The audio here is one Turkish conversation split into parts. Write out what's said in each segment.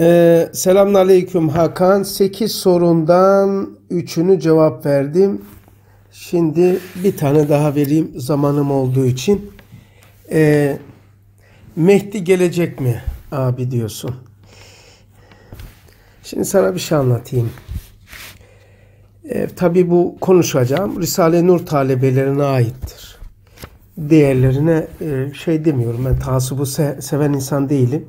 Ee, selamun Aleyküm Hakan. 8 sorundan 3'ünü cevap verdim. Şimdi bir tane daha vereyim zamanım olduğu için. Ee, Mehdi gelecek mi abi diyorsun. Şimdi sana bir şey anlatayım. Ee, Tabi bu konuşacağım Risale Nur talebelerine aittir. Diğerlerine e, şey demiyorum ben tasubu se seven insan değilim.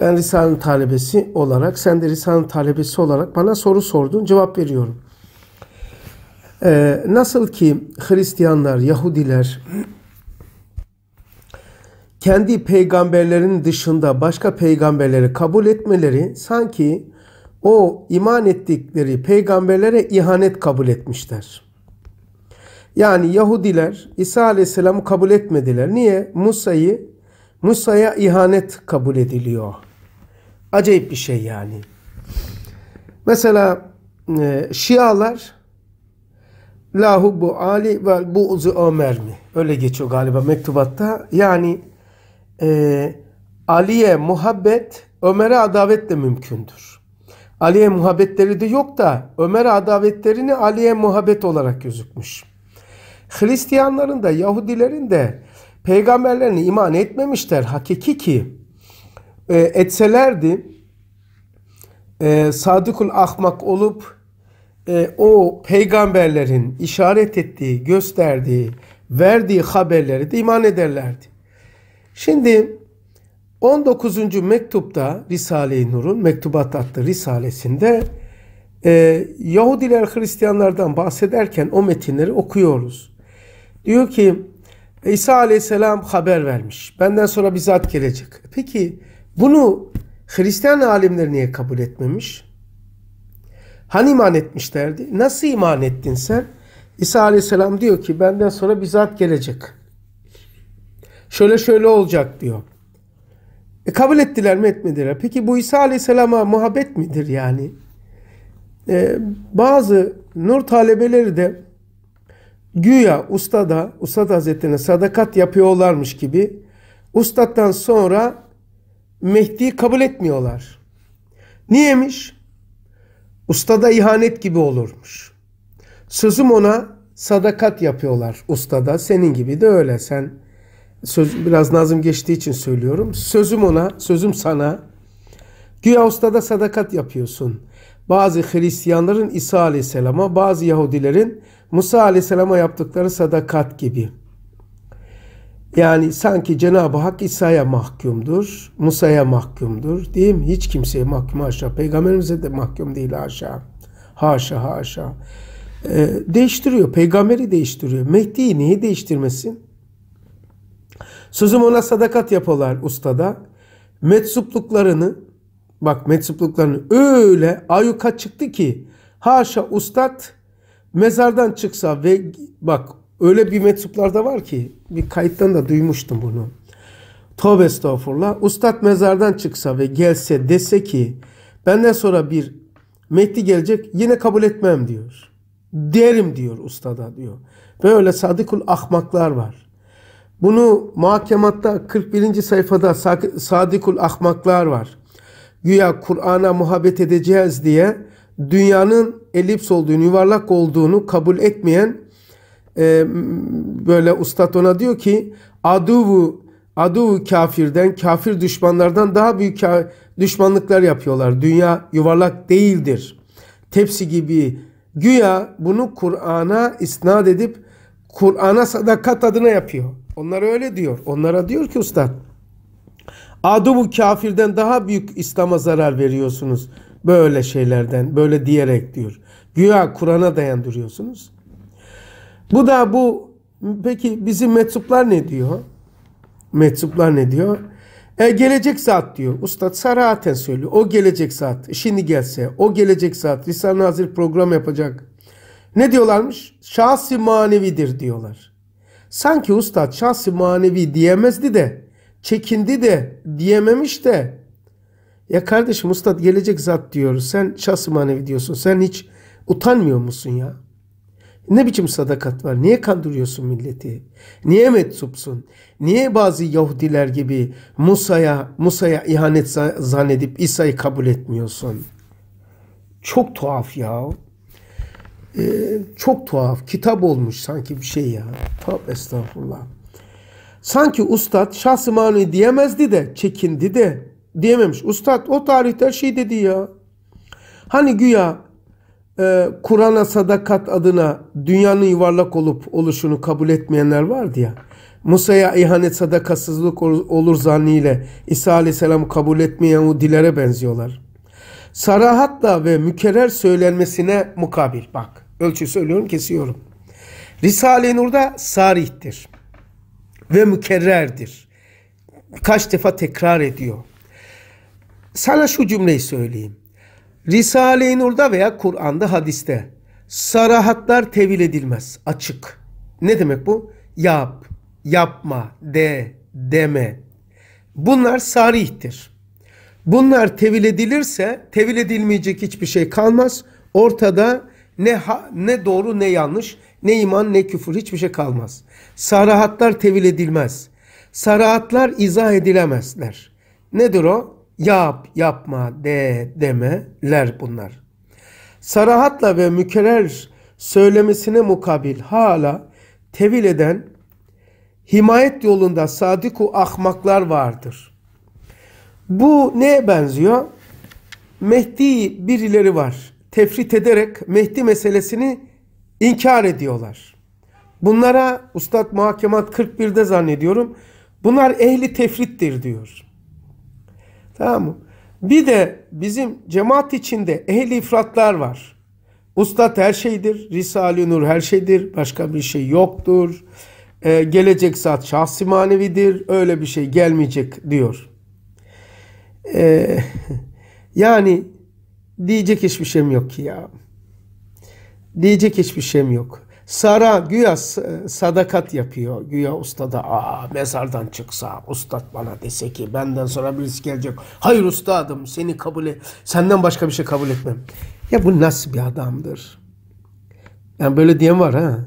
Ben Risale'nin talebesi olarak, sen de Risale'nin talebesi olarak bana soru sordun, cevap veriyorum. Ee, nasıl ki Hristiyanlar, Yahudiler kendi peygamberlerin dışında başka peygamberleri kabul etmeleri sanki o iman ettikleri peygamberlere ihanet kabul etmişler. Yani Yahudiler İsa Aleyhisselam'ı kabul etmediler. Niye? Musa'yı Musa'ya ihanet kabul ediliyor. Acayip bir şey yani. Mesela e, Şialar La hubbu Ali ve bu uzu Ömer mi? Öyle geçiyor galiba mektubatta. Yani e, Ali'ye muhabbet Ömer'e adavet de mümkündür. Ali'ye muhabbetleri de yok da Ömer'e adavetlerini Ali'ye muhabbet olarak gözükmüş. Hristiyanların da Yahudilerin de peygamberlerine iman etmemişler. Hakiki ki e, etselerdi e, sadıkul ahmak olup e, o peygamberlerin işaret ettiği, gösterdiği, verdiği haberleri de iman ederlerdi. Şimdi 19. mektupta Risale-i Nur'un mektubat adlı risalesinde e, Yahudiler Hristiyanlardan bahsederken o metinleri okuyoruz. Diyor ki e, İsa aleyhisselam haber vermiş. Benden sonra bizzat gelecek. Peki bunu Hristiyan alimler niye kabul etmemiş? Hani iman etmişlerdi? Nasıl iman ettin sen? İsa aleyhisselam diyor ki benden sonra bir zat gelecek. Şöyle şöyle olacak diyor. E, kabul ettiler mi etmediler. Peki bu İsa aleyhisselama muhabbet midir yani? E, bazı nur talebeleri de güya Usta da ustad hazretlerine sadakat yapıyorlarmış gibi ustaddan sonra Mehdi'yi kabul etmiyorlar. Niyemiş? Usta da ihanet gibi olurmuş. Sözüm ona sadakat yapıyorlar ustada. Senin gibi de öyle. Sen söz, biraz nazım geçtiği için söylüyorum. Sözüm ona, sözüm sana. Güya ustada sadakat yapıyorsun. Bazı Hristiyanların İsa Aleyhisselam'a, bazı Yahudilerin Musa Aleyhisselam'a yaptıkları sadakat gibi. Yani sanki Cenab-ı Hak İsa'ya mahkumdur, Musa'ya mahkumdur değil mi? Hiç kimseye mahkum aşağı. Peygamberimize de mahkum değil aşağı. Haşa haşa. Ee, değiştiriyor. Peygamberi değiştiriyor. Mehdi'yi niye değiştirmesin? Sözüm ona sadakat yaparlar ustada. Metsupluklarını bak metsupluklarını öyle ayuka çıktı ki haşa ustad mezardan çıksa ve bak Öyle bir mektuplar da var ki bir kayıttan da duymuştum bunu. Tövbe estağfurullah. Ustad mezardan çıksa ve gelse dese ki benden sonra bir Mehdi gelecek yine kabul etmem diyor. Derim diyor ustada diyor. Böyle sadikul ahmaklar var. Bunu mahkematta 41. sayfada sadikul ahmaklar var. Güya Kur'an'a muhabbet edeceğiz diye dünyanın elips olduğunu, yuvarlak olduğunu kabul etmeyen ee, böyle ustad ona diyor ki aduvu aduvu kafirden kafir düşmanlardan daha büyük düşmanlıklar yapıyorlar. Dünya yuvarlak değildir. Tepsi gibi güya bunu Kur'an'a isnat edip Kur'an'a sadakat adına yapıyor. Onlara öyle diyor. Onlara diyor ki ustad bu kafirden daha büyük İslam'a zarar veriyorsunuz. Böyle şeylerden böyle diyerek diyor. Güya Kur'an'a dayandırıyorsunuz. Bu da bu peki bizim meczuplar ne diyor? Meczuplar ne diyor? E, gelecek saat diyor. Ustad Sarahaten söylüyor. O gelecek saat. E, şimdi gelse. O gelecek saat. Lisan-ı Hazir program yapacak. Ne diyorlarmış? Şahsi manevidir diyorlar. Sanki ustad şahsi manevi diyemezdi de. Çekindi de. Diyememiş de. Ya kardeşim ustad gelecek zat diyor. Sen şahsi manevi diyorsun. Sen hiç utanmıyor musun ya? Ne biçim sadakat var? Niye kandırıyorsun milleti? Niye meczupsun? Niye bazı Yahudiler gibi Musa'ya Musa'ya ihanet zannedip İsa'yı kabul etmiyorsun? Çok tuhaf ya. Ee, çok tuhaf. Kitap olmuş sanki bir şey ya. Tap estağfurullah. Sanki ustad şahsı manu diyemezdi de çekindi de diyememiş. Ustad o tarihte her şey dedi ya. Hani güya ee, Kur'an'a sadakat adına dünyanın yuvarlak olup oluşunu kabul etmeyenler vardı ya. Musa'ya ihanet sadakasızlık olur zanniyle İsa Aleyhisselamı kabul etmeyen o dilere benziyorlar. Sarahatla ve mükerrer söylenmesine mukabil bak. Ölçü söylüyorum kesiyorum. Risale-i Nur'da sarihtir ve mükerrerdir. Kaç defa tekrar ediyor. Sana şu cümleyi söyleyeyim. Risale-i Nur'da veya Kur'an'da hadiste sarahatlar tevil edilmez. Açık. Ne demek bu? Yap, yapma, de, deme. Bunlar sarihtir. Bunlar tevil edilirse tevil edilmeyecek hiçbir şey kalmaz. Ortada ne ha, ne doğru ne yanlış, ne iman ne küfür hiçbir şey kalmaz. Sarahatlar tevil edilmez. Sarahatlar izah edilemezler. Nedir o? yap, yapma, de, demeler bunlar. Sarahatla ve mükerrer söylemesine mukabil hala tevil eden himayet yolunda sadiku ahmaklar vardır. Bu neye benziyor? Mehdi birileri var. Tefrit ederek Mehdi meselesini inkar ediyorlar. Bunlara Ustad Muhakemat 41'de zannediyorum bunlar ehli tefrittir diyor. Tamam mı? Bir de bizim cemaat içinde ehli ifratlar var. Ustad her şeydir, Risale-i Nur her şeydir, başka bir şey yoktur. Ee, gelecek saat şahsi manevidir, öyle bir şey gelmeyecek diyor. Ee, yani diyecek hiçbir şeyim yok ki ya. Diyecek hiçbir şeyim yok. Sara güya sadakat yapıyor. Güya usta da aa mezardan çıksa ustad bana dese ki benden sonra birisi gelecek. Hayır ustadım seni kabul et. Senden başka bir şey kabul etmem. Ya bu nasıl bir adamdır? Yani böyle diyen var ha.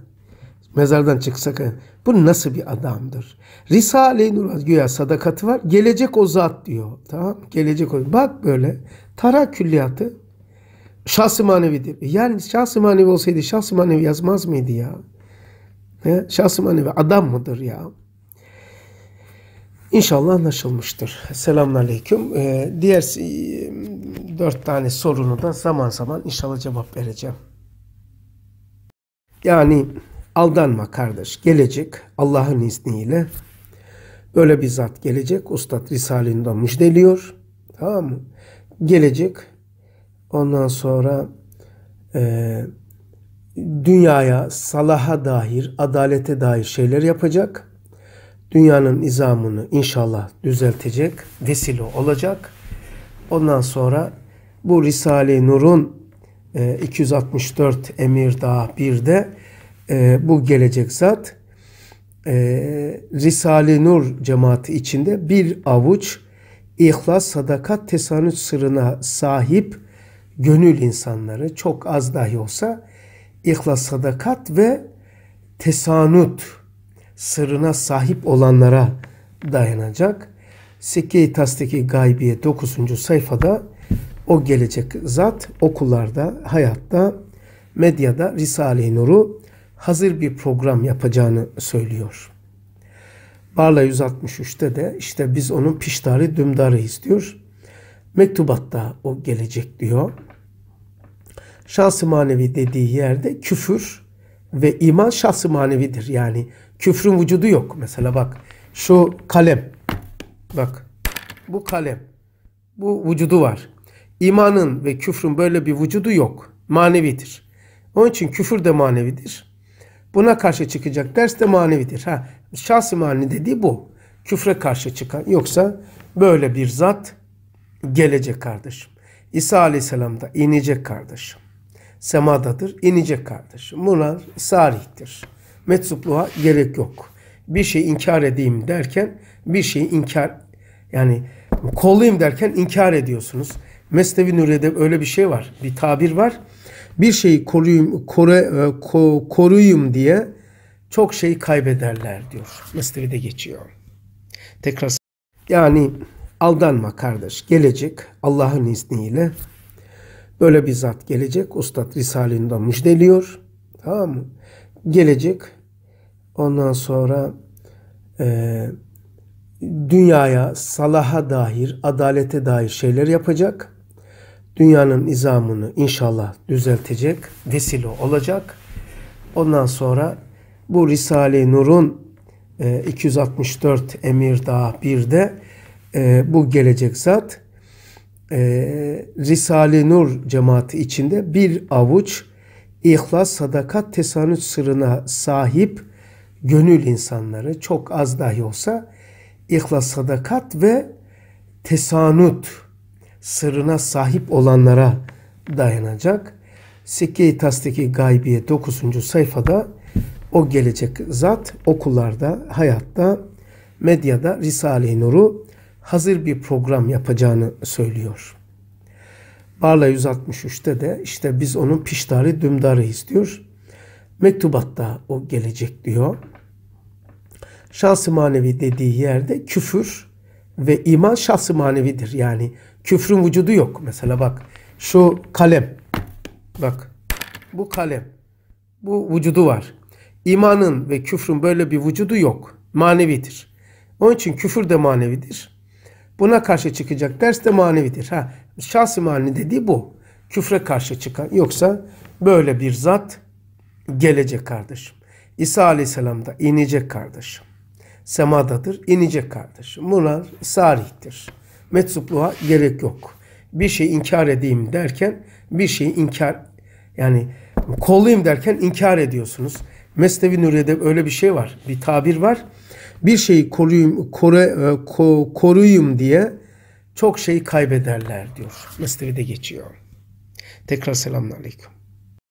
Mezardan çıksak bu nasıl bir adamdır? Risale-i Nur güya sadakatı var. Gelecek o zat diyor. Tamam Gelecek o Bak böyle. Tara külliyatı şahsı manevidir. Yani şahsı manevi olsaydı şahsı manevi yazmaz mıydı ya? He? Şahsı manevi adam mıdır ya? İnşallah anlaşılmıştır. Selamun Aleyküm. Ee, diğer e, dört tane sorunu da zaman zaman inşallah cevap vereceğim. Yani aldanma kardeş. Gelecek Allah'ın izniyle böyle bir zat gelecek. Ustad Risale'nden müjdeliyor. Tamam mı? Gelecek Ondan sonra e, dünyaya, salaha dair, adalete dair şeyler yapacak. Dünyanın izamını inşallah düzeltecek, vesile olacak. Ondan sonra bu Risale-i Nur'un e, 264 emir daha bir de e, bu gelecek zat e, Risale-i Nur cemaati içinde bir avuç ihlas, sadakat, tesanüt sırrına sahip gönül insanları çok az dahi olsa ihlas, sadakat ve tesanut sırrına sahip olanlara dayanacak. Sikke-i Tas'taki Gaybiye 9. sayfada o gelecek zat okullarda, hayatta, medyada Risale-i Nur'u hazır bir program yapacağını söylüyor. Barla 163'te de işte biz onun piştari dümdarıyız diyor. Mektubatta o gelecek diyor şahsı manevi dediği yerde küfür ve iman şahsı manevidir. Yani küfrün vücudu yok. Mesela bak şu kalem. Bak bu kalem. Bu vücudu var. İmanın ve küfrün böyle bir vücudu yok. Manevidir. Onun için küfür de manevidir. Buna karşı çıkacak ders de manevidir. Ha, şahsi mani dediği bu. Küfre karşı çıkan. Yoksa böyle bir zat gelecek kardeşim. İsa Aleyhisselam da inecek kardeşim semadadır. İnecek kardeşim. Bunlar sarihtir. Metsupluğa gerek yok. Bir şey inkar edeyim derken bir şeyi inkar yani kollayayım derken inkar ediyorsunuz. Mesnevi Nuriye'de öyle bir şey var. Bir tabir var. Bir şeyi koruyayım, koru, e, ko, koruyayım diye çok şey kaybederler diyor. Mesnevi'de geçiyor. Tekrar yani aldanma kardeş. Gelecek Allah'ın izniyle Böyle bir zat gelecek. Ustad Risale'inde müjdeliyor. Tamam mı? Gelecek. Ondan sonra e, dünyaya, salaha dair, adalete dair şeyler yapacak. Dünyanın izamını inşallah düzeltecek, vesile olacak. Ondan sonra bu Risale-i Nur'un e, 264 Emirdağ 1'de e, bu gelecek zat e, Risale-i Nur cemaati içinde bir avuç ihlas, sadakat, tesanüt sırrına sahip gönül insanları çok az dahi olsa ihlas, sadakat ve tesanüt sırrına sahip olanlara dayanacak. Sikke-i Tasdiki Gaybiye 9. sayfada o gelecek zat okullarda, hayatta, medyada Risale-i Nur'u hazır bir program yapacağını söylüyor. Barla 163'te de işte biz onun piştari dümdarıyız diyor. Mektubatta o gelecek diyor. Şahsı manevi dediği yerde küfür ve iman şahsı manevidir. Yani küfrün vücudu yok. Mesela bak şu kalem. Bak bu kalem. Bu vücudu var. İmanın ve küfrün böyle bir vücudu yok. Manevidir. Onun için küfür de manevidir. Buna karşı çıkacak ders de manevidir. Ha, şahsi mani dediği bu. Küfre karşı çıkan. Yoksa böyle bir zat gelecek kardeşim. İsa Aleyhisselam da inecek kardeşim. Semadadır, inecek kardeşim. Bunlar sarihtir. Meczupluğa gerek yok. Bir şey inkar edeyim derken bir şeyi inkar yani kollayayım derken inkar ediyorsunuz. Mesnevi Nuriye'de öyle bir şey var. Bir tabir var bir şeyi koruyayım, koru, e, ko, koruyayım diye çok şey kaybederler diyor. Mesnevi'de geçiyor. Tekrar selamun aleyküm.